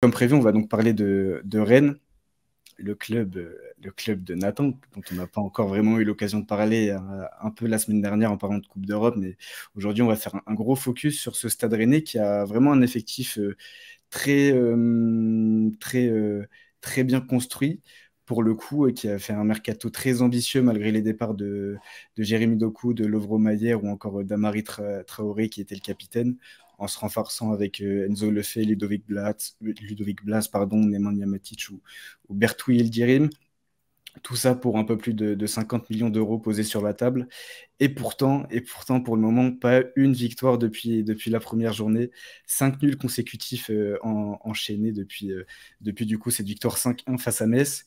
Comme prévu, on va donc parler de, Rennes, le club, euh, le club de Nathan, dont on n'a pas encore vraiment eu l'occasion de parler euh, un, peu la semaine dernière en parlant de Coupe d'Europe, mais aujourd'hui on va faire un, gros focus sur ce stade rennais qui a vraiment un effectif euh, très, très, très bien construit pour le coup, et qui a fait un mercato très ambitieux malgré les départs de, Jérémy Doku, de Lovro Maillère ou encore d'Amari Traoré qui était le capitaine en se renforçant avec euh, Enzo Lefebvre, Ludovic Blas, Ludovic Blas pardon, Nemanja Matic ou, Bertouille tout ça pour un peu plus de, 50 millions d'euros posés sur la table. Et pourtant, et pourtant, pour le moment, pas une victoire depuis, depuis la première journée. Cinq nuls consécutifs euh, enchaînés depuis, euh, depuis du coup cette victoire 5-1 face à Metz.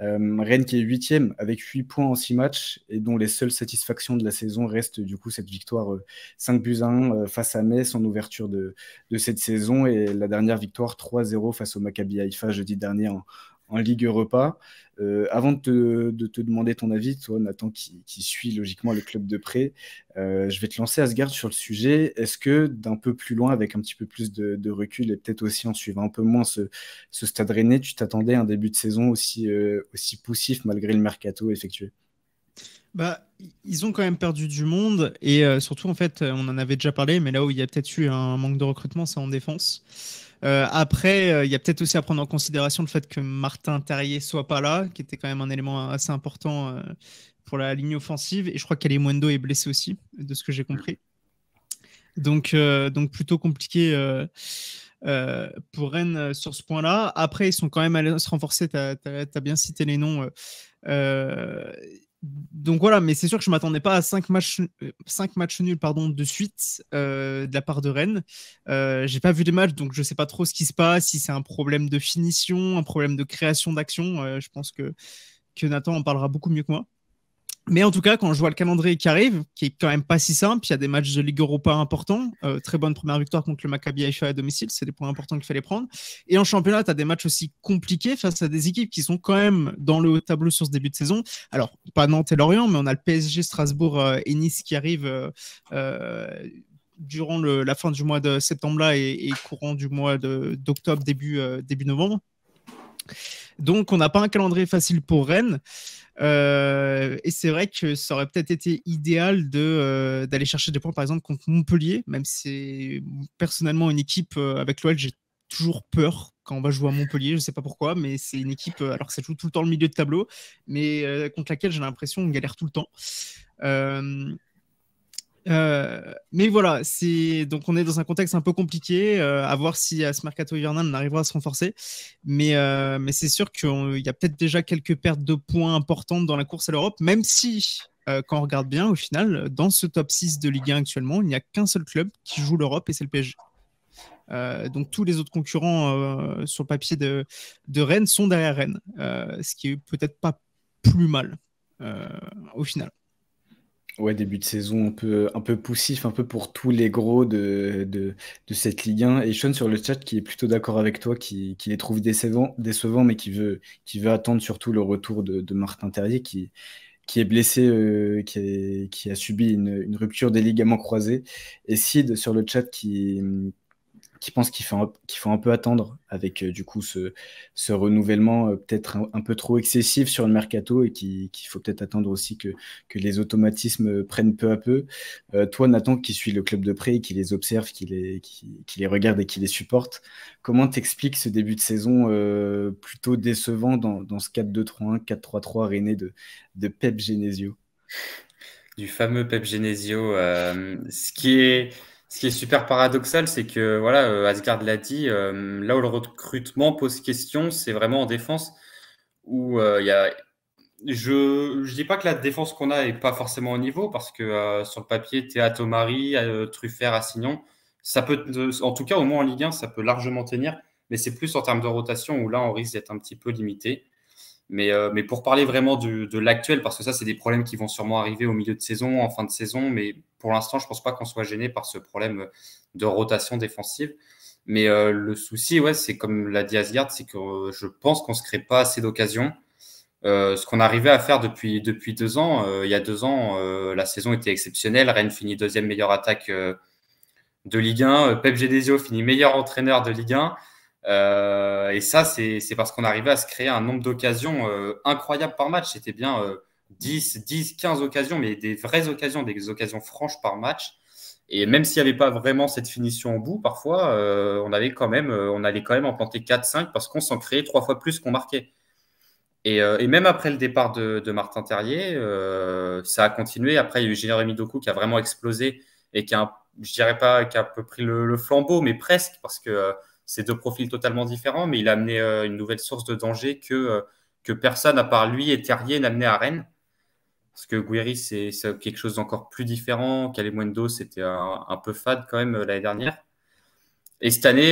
Euh, Rennes qui est huitième avec 8 points en 6 matchs et dont les seules satisfactions de la saison restent du coup cette victoire 5 buts 1 face à Metz en ouverture de, de cette saison et la dernière victoire 3-0 face au Maccabi Haïfa jeudi dernier en, en Ligue Europa. Euh, avant de te, demander ton avis, toi, Nathan, qui, qui suit logiquement le club de près, euh, je vais te lancer, à garde sur le sujet. Est-ce que d'un peu plus loin, avec un petit peu plus de, recul et peut-être aussi en suivant un peu moins ce, stade rennais, tu t'attendais à un début de saison aussi, euh, aussi poussif malgré le mercato effectué bah, ils ont quand même perdu du monde et surtout en fait, on en avait déjà parlé, mais là où il y a peut-être eu un manque de recrutement, c'est en défense. Euh, après, euh, il y a peut-être aussi à prendre en considération le fait que Martin Terrier soit pas là, qui était quand même un élément assez important euh, pour la ligne offensive. Et je crois qu'Alimundo est blessé aussi, de ce que j'ai compris. Donc, donc plutôt compliqué pour Rennes sur ce point-là. Après, ils sont quand même allés se renforcer. Tu as, bien cité les noms. Euh, donc voilà, mais c'est sûr que je ne m'attendais pas à 5 matchs, 5 euh, matchs nuls pardon, de suite euh, de la part de Rennes. Euh, j'ai pas vu les matchs, donc je ne sais pas trop ce qui se passe, si c'est un problème de finition, un problème de création d'action. je pense que, que Nathan en parlera beaucoup mieux que moi. Mais en tout cas, quand je vois le calendrier qui arrive, qui est quand même pas si simple, il y a des matchs de Ligue Europa importants. Euh, très bonne première victoire contre le Maccabi Haïfa à domicile, c'est des points importants qu'il fallait prendre. Et en championnat, tu as des matchs aussi compliqués face à des équipes qui sont quand même dans le haut tableau sur ce début de saison. Alors, pas Nantes et Lorient, mais on a le PSG, Strasbourg euh, et Nice qui arrivent. Euh, durant la fin du mois de septembre là et, et courant du mois d'octobre, début, début novembre. Donc, on n'a pas un calendrier facile pour Rennes. Euh, et c'est vrai que ça aurait peut-être été idéal de euh, d'aller chercher des points, par exemple, contre Montpellier, même si personnellement une équipe euh, avec l'OL, j'ai toujours peur quand on va jouer à Montpellier, je ne sais pas pourquoi, mais c'est une équipe, alors que ça joue tout le temps le milieu de tableau, mais contre laquelle j'ai l'impression qu'on galère tout le temps. Euh, mais voilà, c'est donc on est dans un contexte un peu compliqué, euh, à voir si à euh, ce mercato hivernal on arrivera à se renforcer. Mais, mais c'est sûr qu'il y a peut-être déjà quelques pertes de points importantes dans la course à l'Europe, même si, quand on regarde bien, au final, dans ce top 6 de Ligue 1 actuellement, il n'y a qu'un seul club qui joue l'Europe et c'est le PSG. donc tous les autres concurrents sur le papier de, de, Rennes sont derrière Rennes, ce qui est peut-être pas plus mal au final. Ouais, début de saison un peu, un peu poussif, un peu pour tous les gros de, de, de cette Ligue 1. Et Sean sur le chat qui est plutôt d'accord avec toi, qui, qui, les trouve décevants, décevants mais qui veut, qui veut attendre surtout le retour de, Martin Terrier qui, qui est blessé, euh, qui, qui, a subi une, une, rupture des ligaments croisés. Et Sid sur le chat qui, qui pense qu'il faut, un, un peu attendre avec euh, du coup ce, ce renouvellement euh, peut-être un, peu trop excessif sur le mercato et qu'il faut peut-être attendre aussi que, que, les automatismes euh, prennent peu à peu. toi, Nathan, qui suit le club de près, qui les observe, qui les, qui, les regarde et qui les supporte, comment t'expliques ce début de saison plutôt décevant dans, dans ce 4-2-3-1, 4-3-3 rené de, Pep Genesio du fameux Pep Genesio. ce qui est ce qui est super paradoxal, c'est que, voilà, euh, Asgard l'a dit, euh, là où le recrutement pose question, c'est vraiment en défense où euh, il y a. Je ne dis pas que la défense qu'on a n'est pas forcément au niveau, parce que sur le papier, Théa Tomari, Truffert, Assignon, ça peut, en tout cas, au moins en Ligue 1, ça peut largement tenir, mais c'est plus en termes de rotation où là, on risque d'être un petit peu limité. Euh, mais, pour parler vraiment de l'actuel, parce que ça, c'est des problèmes qui vont sûrement arriver au milieu de saison, en fin de saison, mais pour l'instant, je ne pense pas qu'on soit gêné par ce problème de rotation défensive. Mais euh, le souci, ouais, c'est comme l'a dit Asgard, c'est que euh, je pense qu'on ne se crée pas assez d'occasions. ce qu'on arrivait à faire depuis, depuis deux ans, il y a deux ans, la saison était exceptionnelle. Rennes finit deuxième meilleure attaque de Ligue 1. Pep Gedesio finit meilleur entraîneur de Ligue 1. Euh, et ça, c'est parce qu'on arrivait à se créer un nombre d'occasions euh, incroyables par match. C'était bien 10, 10, 15 occasions, mais des vraies occasions, des occasions franches par match. Et même s'il n'y avait pas vraiment cette finition au bout, parfois, euh, on, avait quand même, on allait quand même en planter 4-5 parce qu'on s'en créait trois fois plus qu'on marquait. Et, même après le départ de, Martin Terrier, ça a continué. Après, il y a eu Jérémy Doku qui a vraiment explosé et qui a, je dirais pas, qui a peu pris le flambeau, mais presque, parce que c'est deux profils totalement différents, mais il a amené euh, une nouvelle source de danger euh, que, personne à part lui et Terrier amené à Rennes. Parce que Guiri, c'est quelque chose d'encore plus différent. Calemuendo, c'était un, peu fade quand même euh, l'année dernière. Et cette année,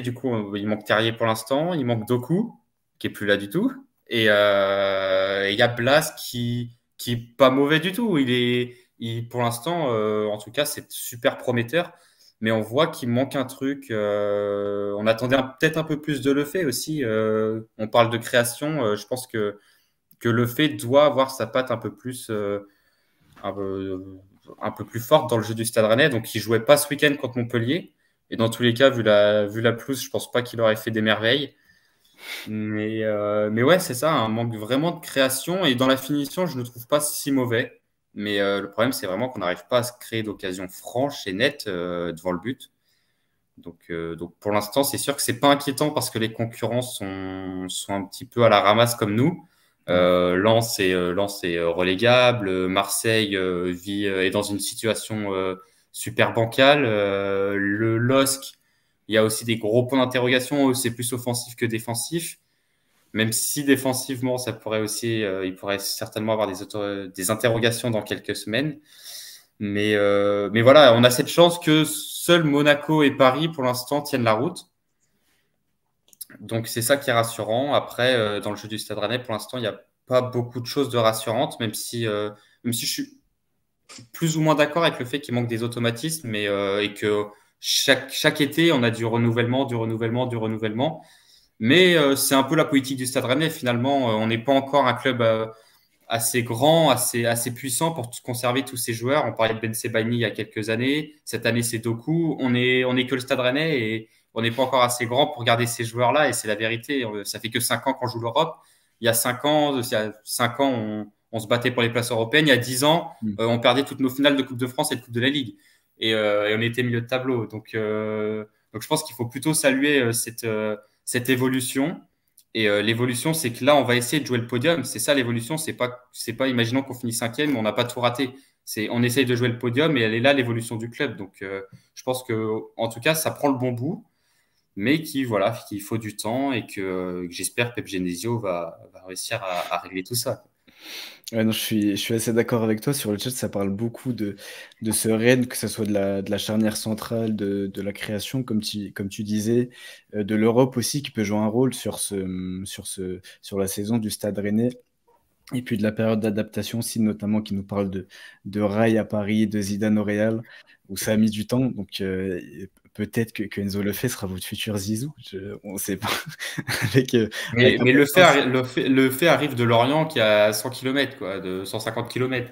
du coup, il manque Terrier pour l'instant, il manque Doku, qui est plus là du tout. Et il y a Blas qui, qui pas mauvais du tout. Il est, pour l'instant, en tout cas, c'est super prometteur mais on voit qu'il manque un truc. Euh, on attendait peut-être un peu plus de Le fait aussi. Euh, on parle de création. Euh, je pense que, que Le fait doit avoir sa patte un peu plus. Un peu, plus forte dans le jeu du Stade Rennais, donc il jouait pas ce week-end contre Montpellier. Et dans tous les cas, vu la, vu la pelouse, je pense pas qu'il aurait fait des merveilles. Mais, mais ouais, c'est ça, un manque vraiment de création. Et dans la finition, je ne trouve pas si mauvais. Mais euh, le problème, c'est vraiment qu'on n'arrive pas à se créer d'occasion franche et nette euh, devant le but. Euh, donc, pour l'instant, c'est sûr que c'est pas inquiétant parce que les concurrents sont, un petit peu à la ramasse comme nous. Lens, est, Lens est relégable, Marseille vit, est dans une situation super bancale. le LOSC, il y a aussi des gros points d'interrogation. C'est plus offensif que défensif même si défensivement, ça pourrait aussi, euh, il pourrait certainement avoir des, des interrogations dans quelques semaines. Euh, mais, voilà, on a cette chance que seuls Monaco et Paris, pour l'instant, tiennent la route. Donc c'est ça qui est rassurant. Après, euh, dans le jeu du Stade Rennais, pour l'instant, il n'y a pas beaucoup de choses de rassurantes, même si, même si je suis plus ou moins d'accord avec le fait qu'il manque des automatismes et, et que chaque, chaque été, on a du renouvellement, du renouvellement, du renouvellement. Mais euh, c'est un peu la politique du Stade Rennais finalement. Euh, on n'est pas encore un club euh, assez grand, assez, puissant pour conserver tous ces joueurs. On parlait de Ben Sebani il y a quelques années. Cette année, c'est Doku. On n'est on est que le Stade Rennais et on n'est pas encore assez grand pour garder ces joueurs-là. Et c'est la vérité. Ça fait que cinq ans qu'on joue l'Europe. Il y a cinq ans, cinq ans, on, se battait pour les places européennes. Il y a dix ans, mmh. on perdait toutes nos finales de Coupe de France et de Coupe de la Ligue. Et, on était milieu de tableau. Donc, donc je pense qu'il faut plutôt saluer cette cette évolution. Et euh, l'évolution, c'est que là, on va essayer de jouer le podium. C'est ça l'évolution. C'est pas, c'est pas, imaginons qu'on finit cinquième, on n'a pas tout raté. C'est, on essaye de jouer le podium et elle est là l'évolution du club. Donc, euh, je pense que, en tout cas, ça prend le bon bout, mais qui, voilà, qu'il faut du temps et que, euh, que j'espère Pep Genesio va, réussir à, régler tout ça je suis, je suis assez d'accord avec toi. Sur le chat, ça parle beaucoup de, de ce Rennes, que ce soit de la, de la charnière centrale, de, la création, comme tu, comme tu disais, euh, de l'Europe aussi, qui peut jouer un rôle sur, ce, sur, ce, sur la saison du Stade Rennais. Et puis de la période d'adaptation aussi, notamment qui nous parle de, de Rail à Paris, de Zidane au Real, où ça a mis du temps. Donc, euh, peut-être que Kenzo Lefebvre sera votre futur Zizou. on ne sait pas. Euh, mais, le, fait arrive, le, fait, arrive de Lorient qui a 100 km, quoi, de 150 km.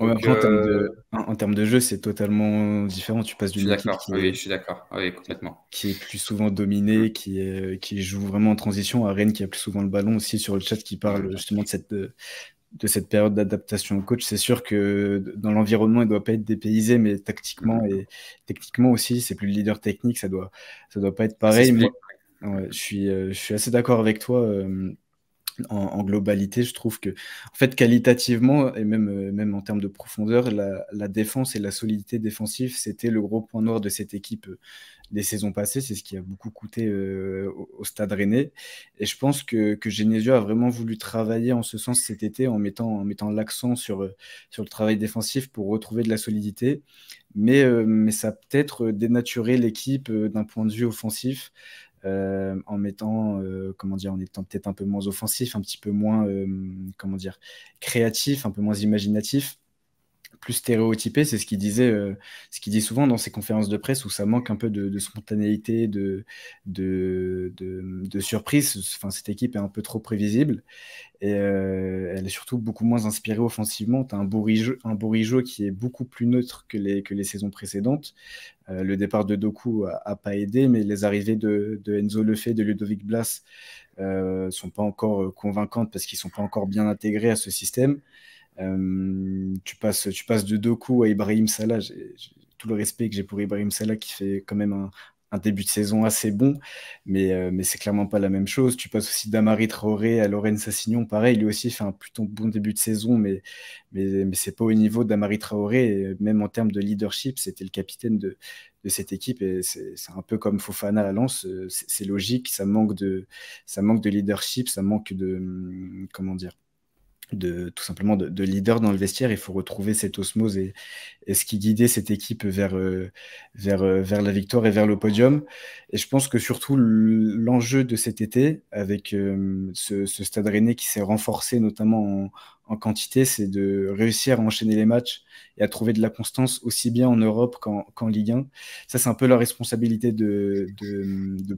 Euh, en, termes de, jeu, c'est totalement différent. Tu passes d'une équipe qui, ah oui, je suis d'accord, ah oui, complètement. qui est plus souvent dominé, qui, euh, qui joue vraiment en transition, à Rennes qui a plus souvent le ballon aussi sur le chat qui parle justement de cette, de cette période d'adaptation au coach. C'est sûr que dans l'environnement, il ne doit pas être dépaysé, mais tactiquement et techniquement aussi, c'est plus le leader technique, ça ne doit, ça doit pas être pareil. Mais, je, suis, euh, je suis assez d'accord avec toi. en, globalité, je trouve que, en fait, qualitativement et même, euh, même en termes de profondeur, la, la, défense et la solidité défensive, c'était le gros point noir de cette équipe euh, des saisons passées. C'est ce qui a beaucoup coûté euh, au, stade rennais. Et je pense que, Genesio a vraiment voulu travailler en ce sens cet été en mettant, en mettant l'accent sur, euh, sur le travail défensif pour retrouver de la solidité. Mais, euh, mais ça a peut-être dénaturé l'équipe d'un point de vue offensif. en mettant, comment dire, en étant peut-être un peu moins offensif, un petit peu moins, comment dire, créatif, un peu moins imaginatif plus stéréotypé. C'est ce qu'il disait, euh, ce dit souvent dans ses conférences de presse où ça manque un peu de, spontanéité, de, de, surprise. Enfin, cette équipe est un peu trop prévisible et euh, elle est surtout beaucoup moins inspirée offensivement. Tu as un Bourigeau, qui est beaucoup plus neutre que les, que les saisons précédentes. Euh, le départ de Doku a, pas aidé, mais les arrivées de, de Enzo Lefebvre, de Ludovic Blas sont pas encore convaincantes parce qu'ils sont pas encore bien intégrés à ce système. Euh, tu, passes, tu passes de Doku à Ibrahim Salah. tout le respect que j'ai pour Ibrahim Salah qui fait quand même un, début de saison assez bon, mais, euh, mais c'est clairement pas la même chose. Tu passes aussi d'Amari Traoré à Lorraine Sassignon, pareil, lui aussi fait un plutôt bon début de saison, mais, mais, mais c'est pas au niveau d'Amari Traoré, même en termes de leadership, c'était le capitaine de, de, cette équipe, et c'est un peu comme Fofana à Lens, euh, c'est logique, ça manque, de, ça manque de leadership, ça manque de. Hum, comment dire de tout simplement de, leader dans le vestiaire. Il faut retrouver cette osmose et, ce qui guidait cette équipe euh, euh, vers, la victoire et vers le podium. Et je pense que surtout l'enjeu de cet été, avec euh, ce, stade rennais qui s'est renforcé notamment en, quantité, c'est de réussir à enchaîner les matchs et à trouver de la constance aussi bien en Europe qu'en Ligue 1. Ça, c'est un peu la responsabilité de,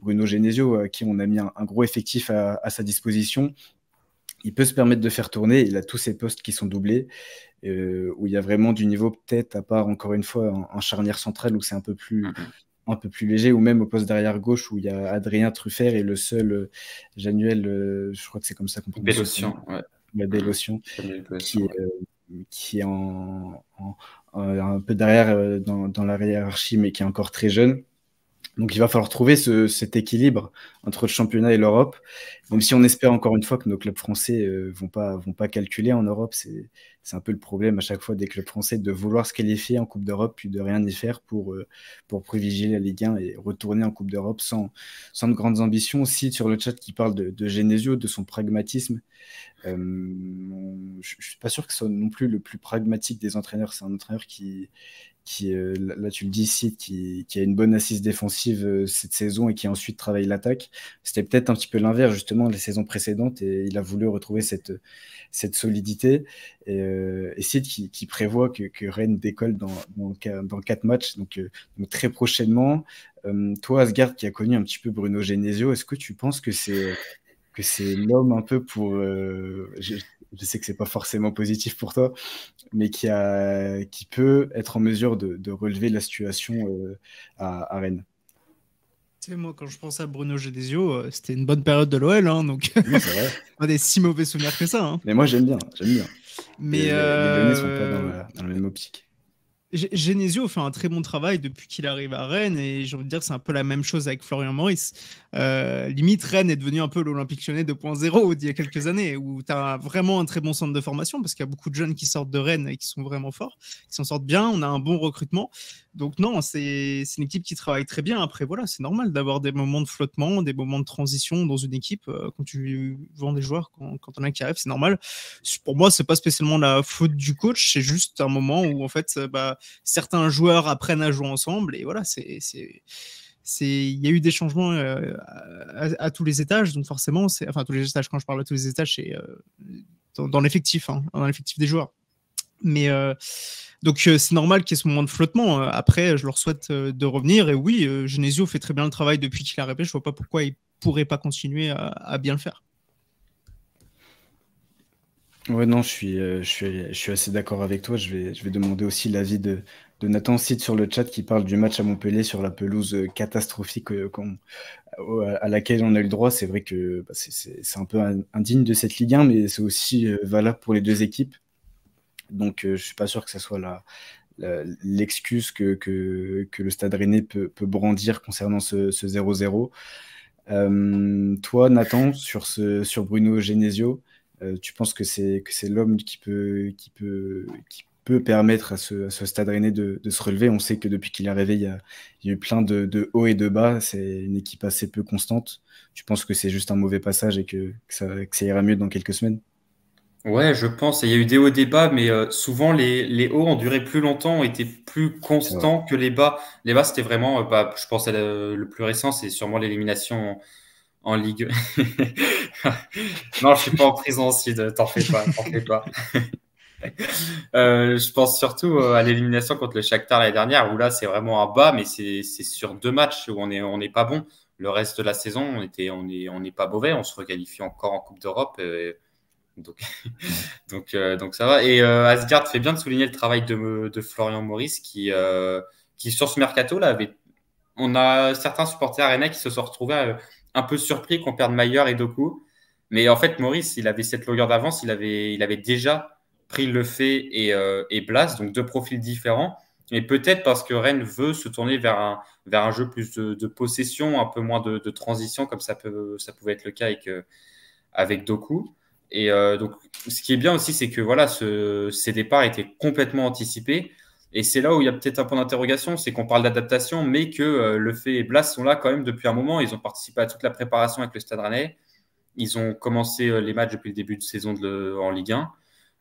Bruno Genesio, à qui on a mis un, gros effectif à sa disposition il peut se permettre de faire tourner. Il a tous ses postes qui sont doublés, euh, où il y a vraiment du niveau, peut-être, à part encore une fois, en, charnière centrale où c'est un peu plus. Mm, mm. Un peu plus léger, ou même au poste derrière gauche où il y a Adrien Truffert et le seul euh, Januel, euh, je crois que c'est comme ça qu'on peut Bélotion, ouais. La délotion qui, qui, est un peu derrière dans, la hiérarchie, mais qui est encore très jeune. Donc il va falloir trouver cet équilibre entre le championnat et l'Europe. Même si on espère encore une fois que nos clubs français ne euh, vont, pas, vont pas calculer en Europe, c'est un peu le problème à chaque fois des clubs français de vouloir se qualifier en Coupe d'Europe puis de rien y faire pour, euh, pour privilégier la Ligue 1 et retourner en Coupe d'Europe sans, sans de grandes ambitions. aussi sur le chat qui parle de, Genesio, de son pragmatisme, euh, je ne suis pas sûr que ce soit non plus le plus pragmatique des entraîneurs. C'est un entraîneur qui, qui là tu le dis ici, qui, qui, a une bonne assise défensive cette saison et qui ensuite travaille l'attaque. C'était peut-être un petit peu l'inverse justement les saisons précédentes et il a voulu retrouver cette, cette solidité. Et, euh, qui, prévoit que, que Rennes décolle dans, dans, quatre matchs, donc, euh, très prochainement. Euh, toi, Asgard, qui a connu un petit peu Bruno Genesio, est-ce que tu penses que c'est que c'est l'homme un peu pour. Euh, je, sais que c'est pas forcément positif pour toi, mais qui, a, qui peut être en mesure de, relever la situation à Rennes moi, quand je pense à Bruno Genesio, euh, c'était une bonne période de l'OL, hein, donc oui, des si mauvais souvenirs que ça. Hein. Mais moi, j'aime bien, j'aime bien. Mais les, euh, sont pas dans, la, même optique. Genesio fait un très bon travail depuis qu'il arrive à Rennes et j'ai envie de dire c'est un peu la même chose avec Florian Maurice. Euh, limite, Rennes est devenu un peu l'Olympique Lyonnais 2.0 d'il y a quelques années où tu as vraiment un très bon centre de formation parce qu'il y a beaucoup de jeunes qui sortent de Rennes et qui sont vraiment forts, qui s'en sortent bien, on a un bon recrutement. Donc non, c'est une équipe qui travaille très bien. Après, voilà, c'est normal d'avoir des moments de flottement, des moments de transition dans une équipe. Euh, quand tu vends des joueurs, quand, on a qui arrive, c'est normal. Pour moi, c'est pas spécialement la faute du coach, c'est juste un moment où en fait, bah, certains joueurs apprennent à jouer ensemble. Et voilà, c'est il y a eu des changements euh, à, tous les étages, donc forcément, enfin tous les étages. Quand je parle à tous les étages, c'est euh, dans, l'effectif, hein, dans l'effectif des joueurs. Mais euh, donc euh, c'est normal qu'il y ait ce moment de flottement. Euh, après, je leur souhaite de revenir. Et oui, Genesio fait très bien le travail depuis qu'il a répété. Je vois pas pourquoi il ne pourrait pas continuer à, bien le faire. Ouais, non, je suis, je suis, je suis assez d'accord avec toi. Je vais, je vais demander aussi l'avis de, Nathan Sid sur le chat qui parle du match à Montpellier sur la pelouse catastrophique à laquelle on a eu le droit. C'est vrai que bah, c'est un peu indigne de cette Ligue 1, mais c'est aussi valable pour les deux équipes. Donc, euh, je suis pas sûr que ce soit l'excuse que, le Stade Rennais peut, brandir concernant ce 0-0. Euh, toi, Nathan, sur, Bruno Genesio, euh, tu penses que c'est l'homme qui peut, permettre à ce, Stade Rennais de, se relever On sait que depuis qu'il est arrivé, il y, a, eu plein de, hauts et de bas. C'est une équipe assez peu constante. Tu penses que c'est juste un mauvais passage et que, ça, ça ira mieux dans quelques semaines Ouais, je pense. il y a eu des hauts, des bas, mais euh, souvent les, hauts ont duré plus longtemps, ont été plus constants que les bas. Les bas, c'était vraiment, euh, bah, je pense, euh, le, plus récent, c'est sûrement l'élimination en, Ligue. non, je suis pas en prison, Sid, t'en fais pas, t'en fais pas. je pense surtout à l'élimination contre le Shakhtar l'année dernière, où là, c'est vraiment un bas, mais c'est sur deux matchs où on n'est on pas bon. Le reste de la saison, on était, on n'est on pas mauvais, on se requalifie encore en Coupe d'Europe. Donc, euh, donc, ça va. Et euh, Asgard fait bien de souligner le travail de, Florian Maurice euh, qui, sur ce mercato, là, avait... on a certains supporters Rennes qui se sont retrouvés un peu surpris qu'on perde Mayer et Doku. Mais en fait, Maurice, il avait cette longueur d'avance. Il avait, déjà pris Le fait et, et Blas, donc deux profils différents. Mais peut-être parce que Rennes veut se tourner vers un, vers un jeu plus de, possession, un peu moins de, transition, comme ça, ça pouvait être le cas avec, avec Doku. Et euh, donc, ce qui est bien aussi, c'est que voilà, ces départs étaient complètement anticipés. Et c'est là où il y a peut-être un point d'interrogation, c'est qu'on parle d'adaptation, mais que euh, le fait et Blas sont là quand même depuis un moment. Ils ont participé à toute la préparation avec le Stade Rennais. Ils ont commencé euh, les matchs depuis le début de saison de en Ligue 1.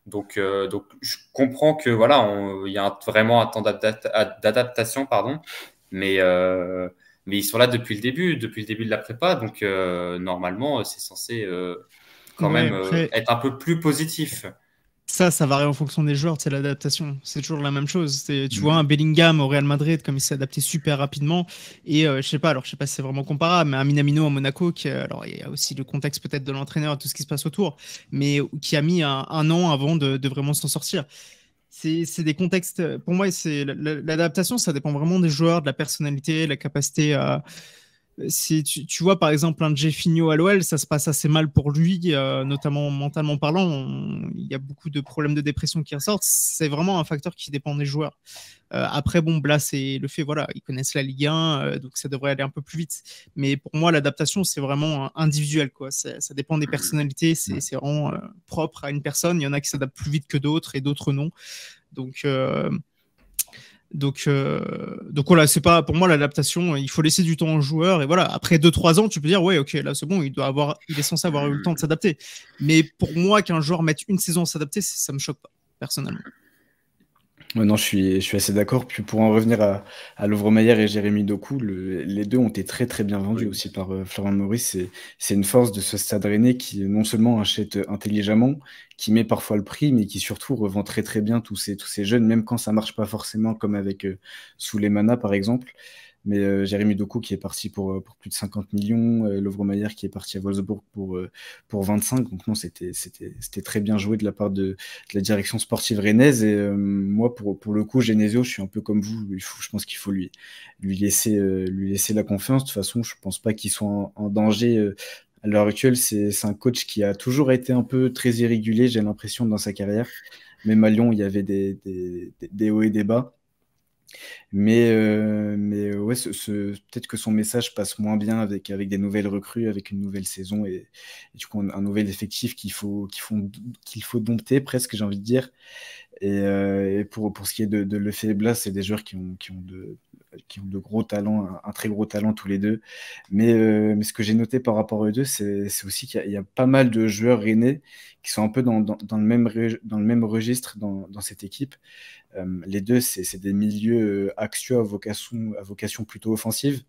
Donc, donc, je comprends que voilà, il y a vraiment un temps d'adaptation, pardon. Mais mais ils sont là depuis le début, depuis le début de la prépa. Donc normalement, c'est censé quand même euh, être un peu plus positif. Ça, ça varie en fonction des joueurs, c'est l'adaptation. C'est toujours la même chose. Tu mm. vois, un Bellingham au Real Madrid, comme il s'est adapté super rapidement. Et euh, je sais pas, alors je sais pas si c'est vraiment comparable, mais un Minamino à Monaco, qui, euh, alors il y a aussi le contexte peut-être de l'entraîneur, tout ce qui se passe autour, mais qui a mis un, an avant de, de vraiment s'en sortir c'est des contextes. Pour moi, c'est l'adaptation, ça dépend vraiment des joueurs, de la personnalité, la capacité à, si tu, vois par exemple un Jeffinho à l'OL, ça se passe assez mal pour lui, euh, notamment mentalement parlant. il y a beaucoup de problèmes de dépression qui ressortent. C'est vraiment un facteur qui dépend des joueurs. Euh, après, bon, Blas c'est le fait, voilà, ils connaissent la Ligue 1, euh, donc ça devrait aller un peu plus vite. Mais pour moi, l'adaptation, c'est vraiment individuel, quoi. Ça, ça dépend des personnalités, c'est vraiment propre à une personne. Il y en a qui s'adaptent plus vite que d'autres et d'autres non. Donc donc, euh, donc voilà, c'est pas pour moi l'adaptation. Il faut laisser du temps au joueur et voilà. Après 2-3 ans, tu peux dire ouais, ok, là c'est bon, il doit avoir, il est censé avoir eu le temps de hmm. s'adapter. Mais pour moi, qu'un joueur mette une saison à s'adapter, ça me choque pas personnellement non, je suis, je suis assez d'accord. Puis pour en revenir à, à et Jérémy Doku, les deux ont été très très bien vendus aussi par euh, Florent Maurice. C'est, c'est une force de ce stade rennais qui non seulement achète euh, intelligemment, qui met parfois le prix, mais qui surtout revend très très bien tous ces, tous ces jeunes, même quand ça marche pas forcément, comme avec euh, Souleymana par exemple mais euh, Jérémy Doku qui est parti pour, euh, plus de 50 millions, euh, Lovro Mayer qui est parti à Wolfsburg pour, euh, pour 25. Donc non, c'était très bien joué de la part de, la direction sportive rennaise. Et moi, pour, pour le coup, Genesio, je suis un peu comme vous. je pense qu'il faut lui, lui, laisser, lui laisser la confiance. De toute façon, je ne pense pas qu'il soit en, danger. à l'heure actuelle, c'est un coach qui a toujours été un peu très irrégulier, j'ai l'impression, dans sa carrière. Même à Lyon, il y avait des, des, des hauts et des bas. Mais, euh, mais euh, ouais, ce, peut-être que son message passe moins bien avec, avec des nouvelles recrues, avec une nouvelle saison et, du coup un, nouvel effectif qu'il faut, dompter presque, j'ai envie de dire. Et, euh, pour, pour ce qui est de, Le faible c'est des joueurs qui ont, qui ont de, qui ont de gros talents, un, très gros talent tous les deux. Euh, mais, ce que j'ai noté par rapport à eux deux, c'est aussi qu'il y, a pas mal de joueurs rennais qui sont un peu dans, le, même dans le même registre dans, cette équipe. Euh, les deux, c'est des milieux euh, axiaux à vocation, à vocation plutôt offensive.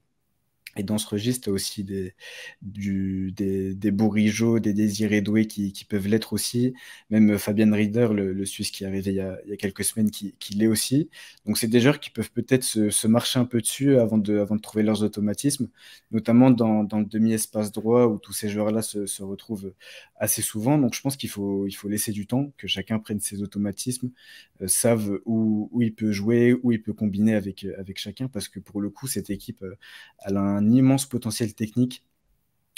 Et dans ce registre, aussi des, du, des, des bourrigeaux, des désirés doués qui, qui peuvent l'être aussi. Même Fabian Rieder, le, le, Suisse qui est arrivé il y a, il y a quelques semaines, qui, qui l'est aussi. Donc, c'est des joueurs qui peuvent peut-être se, marcher un peu dessus avant de, avant de trouver leurs automatismes, notamment dans, dans le demi-espace droit où tous ces joueurs-là se, se, retrouvent assez souvent. Donc, je pense qu'il faut, il faut laisser du temps, que chacun prenne ses automatismes, euh, savent où, où, il peut jouer, où il peut combiner avec, avec chacun, parce que pour le coup, cette équipe, euh, elle a un immense potentiel technique.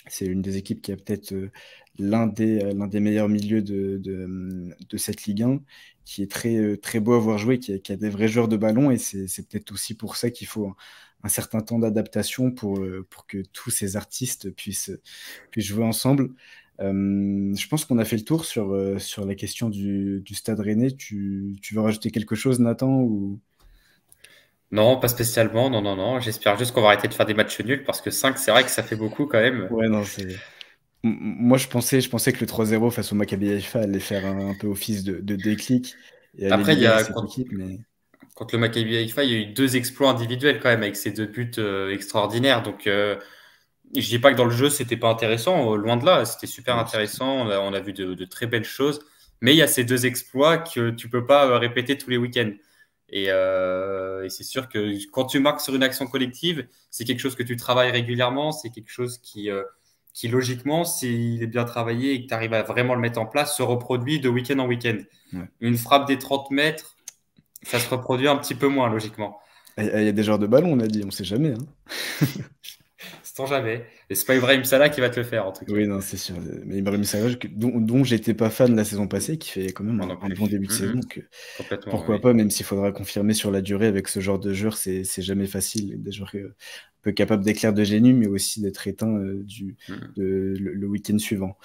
C'est une des équipes qui a peut-être euh, l'un des, euh, des, meilleurs milieux de, cette Ligue 1, qui est très, euh, très beau à voir jouer, qui a, des vrais joueurs de ballon. Et c'est peut-être aussi pour ça qu'il faut un certain temps d'adaptation pour, pour que tous ces artistes puissent, puissent jouer ensemble. je pense qu'on a fait le tour sur, sur la question du, stade rennais. Tu, veux rajouter quelque chose, Nathan ou... Non, pas spécialement, non, non, non. J'espère juste qu'on va arrêter de faire des matchs nuls parce que 5, c'est vrai que ça fait beaucoup quand même. non, Moi, je pensais, je pensais que le 3-0 face au Maccabi Haifa allait faire un, peu office de, déclic. Après, il y a contre, le Maccabi Haifa, il y a eu deux exploits individuels quand même avec ces deux buts euh, extraordinaires. Donc, euh, je dis pas que dans le jeu, c'était pas intéressant. Euh, loin de là, c'était super intéressant. On a, vu de, très belles choses. Mais il y a ces deux exploits que tu peux pas euh, répéter tous les week-ends. Euh, et, c'est sûr que quand tu marques sur une action collective, c'est quelque chose que tu travailles régulièrement, c'est quelque chose qui, euh, qui logiquement, s'il est bien travaillé et que tu arrives à vraiment le mettre en place, se reproduit de week-end en week-end. Une frappe des 30 mètres, ça se reproduit un petit peu moins, logiquement. Il y a des genres de ballons, on a dit, on ne sait jamais. Hein. sans jamais. Et c'est pas Ibrahim Salah qui va te le faire en tout cas. Oui, non, c'est sûr. Mais Ibrahim Salah, dont, j'étais pas fan la saison passée, qui fait quand même un, bon début de mhm. saison. pourquoi pas, même s'il faudra confirmer sur la durée avec ce genre de joueurs, c'est jamais facile. Des joueurs euh, un peu capables d'éclair de génie, mais aussi d'être éteints euh, mhm. le week-end suivant.